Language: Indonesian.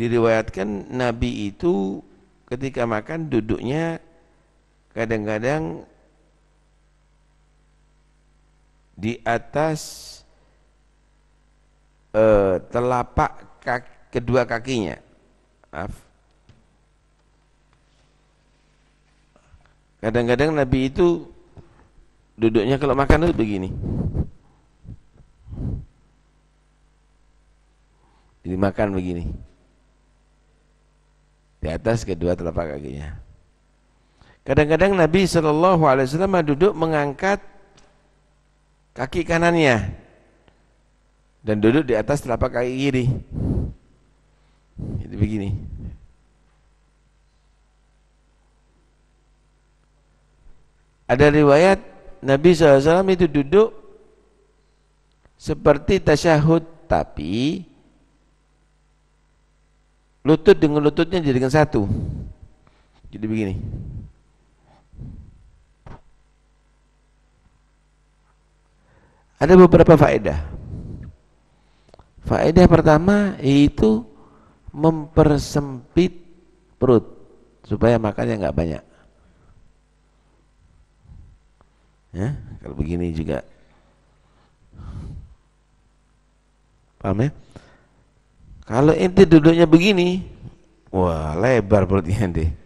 diriwayatkan Nabi itu ketika makan duduknya kadang-kadang di atas eh, telapak kaki, kedua kakinya. Maaf. Kadang-kadang Nabi itu duduknya kalau makan itu begini. Jadi makan begini di atas kedua telapak kakinya. Kadang-kadang Nabi Shallallahu Alaihi Wasallam duduk mengangkat kaki kanannya dan duduk di atas telapak kaki kiri. Jadi begini. Ada riwayat Nabi SAW itu duduk seperti tasyahud tapi lutut dengan lututnya jadikan satu jadi begini ada beberapa faedah faedah pertama yaitu mempersempit perut supaya makannya nggak banyak ya kalau begini juga paham ya kalau ente duduknya begini, wah lebar perutnya ente.